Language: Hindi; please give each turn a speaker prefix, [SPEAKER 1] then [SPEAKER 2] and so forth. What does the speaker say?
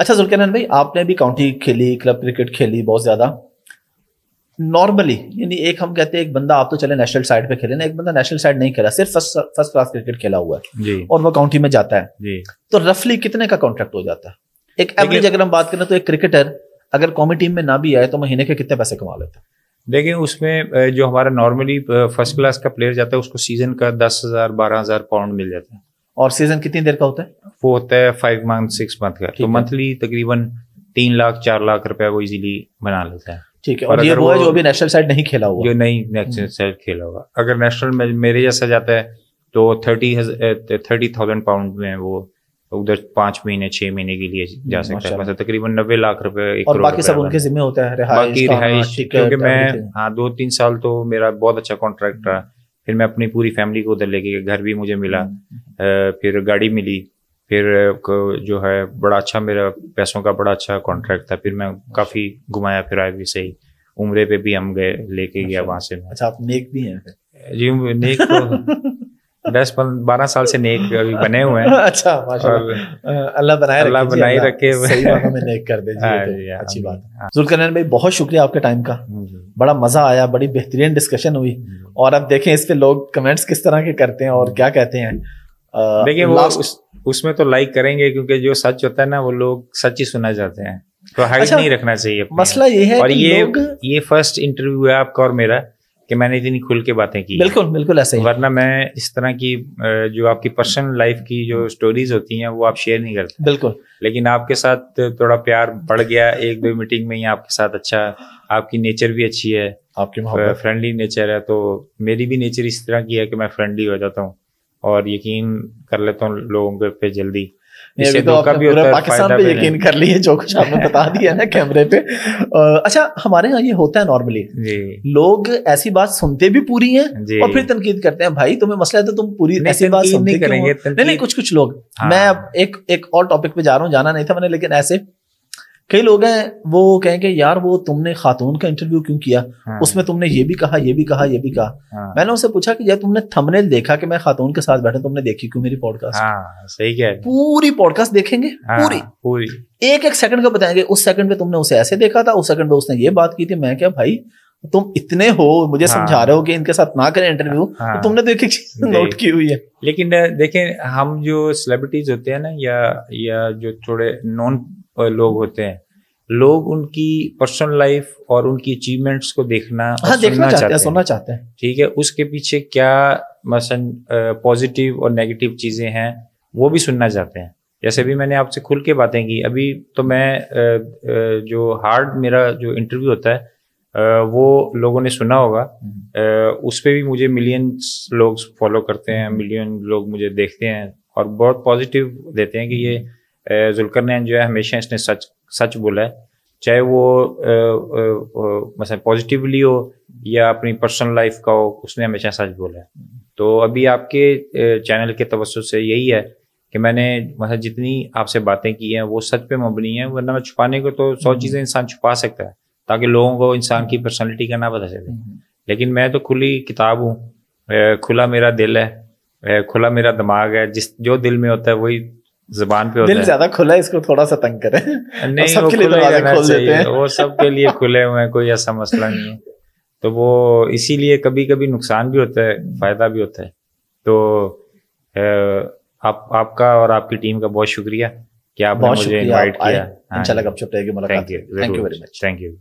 [SPEAKER 1] अच्छा जुल्कनन भाई आपने भी काउंटी खेली क्लब क्रिकेट खेली बहुत ज़्यादा नॉर्मली यानी एक हम कहते हैं एक बंदा आप तो चले नेशनल साइड पे खेले ना एक बंदा नेशनल साइड नहीं खेला सिर्फ फर्स्ट फर्स्ट क्लास क्रिकेट खेला हुआ है और वो काउंटी में जाता है जी। तो रफली कितने का कॉन्ट्रैक्ट हो जाता है एक एवरेज अगर हम बात करें तो एक क्रिकेटर अगर कॉमी टीम में ना भी आए तो महीने के कितने पैसे कमा लेते
[SPEAKER 2] हैं देखिए उसमें जो हमारा नॉर्मली फर्स्ट क्लास का प्लेयर जाता है उसको सीजन का दस हजार बारह हजार पाउंड मिल जाता है
[SPEAKER 1] और सीजन कितनी देर का होता है
[SPEAKER 2] वो होता है फाइव मंथ सिक्स मंथ का तो मंथली तकरीबन तीन लाख चार लाख रुपया वो इजीली बना लेता है ठीक है और, ये वो है जो अभी
[SPEAKER 1] नेशनल साइड नहीं खेला हुआ जो नहीं नेशनल साइड
[SPEAKER 2] हम्म। खेला हुआ अगर नेशनल में मेरे जैसा जाता है तो थर्टी थर्टी थाउजेंड पाउंड में वो उधर पांच महीने छह महीने के लिए हम्म, जा सकता है मतलब तकरीबन नब्बे लाख रुपए और बाकी सब उनके जिम्मे होता है रिहाइश क्योंकि मैं हाँ दो तीन साल तो मेरा बहुत अच्छा कॉन्ट्रैक्ट रहा फिर मैं अपनी पूरी फैमिली को उधर लेके गया घर भी मुझे मिला हम्म। फिर गाड़ी मिली फिर जो है बड़ा अच्छा मेरा पैसों का बड़ा अच्छा कॉन्ट्रैक्ट था फिर मैं काफ़ी घुमाया फिराया भी सही उम्र पे भी हम गए लेके गया अच्छा। वहाँ से
[SPEAKER 1] अच्छा आप नेक भी हैं जी नेक तो
[SPEAKER 2] दस बारह साल से नेक अभी बने हुए हैं अच्छा
[SPEAKER 1] अल्लाह बनाए अल्लाह बनाए रखे सही में नेक कर दीजिए हाँ तो हाँ अच्छी बात है हाँ। जुल्करनैन भाई बहुत शुक्रिया आपके टाइम का बड़ा मजा आया बड़ी बेहतरीन डिस्कशन हुई और अब देखें इस पे लोग कमेंट्स किस तरह के करते हैं और क्या कहते हैं देखिए वो
[SPEAKER 2] उसमें तो लाइक करेंगे क्योंकि जो सच होता है ना वो लोग सच ही सुना चाहते हैं तो हाइट अच्छा, नहीं रखना चाहिए मसला ये है और कि ये लोग... ये फर्स्ट इंटरव्यू है आपका और मेरा कि मैंने इतनी खुल के बातें की बिल्कुल बिल्कुल ऐसे ही वरना मैं इस तरह की जो आपकी पर्सनल लाइफ की जो स्टोरीज होती हैं वो आप शेयर नहीं करते बिल्कुल लेकिन आपके साथ थोड़ा प्यार बढ़ गया एक दो मीटिंग में ही आपके साथ अच्छा आपकी नेचर भी अच्छी है आपकी फ्रेंडली नेचर है तो मेरी भी नेचर इस तरह की है कि मैं फ्रेंडली हो जाता हूँ और यकीन कर लेता हूँ लोगों पे जल्दी ये तो आपने पूरा पाकिस्तान पे यकीन कर लिए जो
[SPEAKER 1] कुछ आपने बता दिया ना कैमरे पे अच्छा हमारे यहाँ ये होता है नॉर्मली लोग ऐसी बात सुनते भी पूरी है और फिर तनकीद करते हैं भाई तुम्हें मसला है तो तुम पूरी ऐसी बात सुनते करेंगे नहीं नहीं कुछ कुछ लोग मैं हाँ। एक एक और टॉपिक पे जा रहा हूँ जाना नहीं था मैंने लेकिन ऐसे कई लोग हैं वो कहेंगे यार वो तुमने खातून का इंटरव्यू क्यों किया हाँ। उसमें तुमने ये भी कहा ये भी कहा ये भी कहा हाँ। मैंने उनसे पूछा कि यार तुमने थंबनेल देखा कि मैं खातून के साथ बैठा तुमने देखी क्यों मेरी पॉडकास्ट हाँ, सही क्या है पूरी पॉडकास्ट देखेंगे हाँ, पूरी पूरी एक एक सेकंड का बताएंगे उस सेकंड पे तुमने उसे ऐसे देखा था उस सेकंड पे उसने ये बात की थी मैं क्या भाई तुम इतने हो मुझे हाँ, समझा रहे हो कि इनके साथ ना करें इंटरव्यू तो हाँ, तो तुमने तो एक एक चीज नोट की हुई है
[SPEAKER 2] लेकिन देखें हम जो सेलिब्रिटीज होते हैं ना या या जो थोड़े नॉन लोग होते हैं लोग उनकी पर्सनल लाइफ और उनकी अचीवमेंट्स को देखना हाँ, देखना चाहते, चाहते हैं सुनना चाहते हैं ठीक है उसके पीछे क्या मसन पॉजिटिव और नेगेटिव चीज़ें हैं वो भी सुनना चाहते हैं जैसे भी मैंने आपसे खुल के बातें की अभी तो मैं जो हार्ड मेरा जो इंटरव्यू होता है वो लोगों ने सुना होगा उस पर भी मुझे मिलियंस लोग फॉलो करते हैं मिलियन लोग मुझे देखते हैं और बहुत पॉजिटिव देते हैं कि ये जुलकर नैन जो है हमेशा इसने सच सच बोला है चाहे वो मतलब पॉजिटिवली हो या अपनी पर्सनल लाइफ का हो उसने हमेशा सच बोला है तो अभी आपके चैनल के तवसत से यही है कि मैंने मतलब जितनी आपसे बातें की हैं वो सच पे मबनी है वरना मैं छुपाने को तो सौ हम्म। चीज़ें इंसान छुपा सकता है ताकि लोगों को इंसान की पर्सनैलिटी का ना बता सके हम्म। लेकिन मैं तो खुली किताब हूँ खुला मेरा दिल है खुला मेरा दिमाग है जिस जो दिल में होता है वही जुबान पे होता दिल ज्यादा
[SPEAKER 1] खुला है इसको थोड़ा सा तंग करें
[SPEAKER 2] नहीं सबके लिए खुले खोल देते हैं वो सबके लिए खुले हुए हैं कोई ऐसा मसला नहीं है तो वो इसीलिए कभी कभी नुकसान भी होता है फायदा भी होता है तो आप आपका और आपकी टीम का बहुत शुक्रिया कि आपने मुझे इनवाइट किया हाँ इंशाल्लाह गपशप रहेगी thank you very much thank you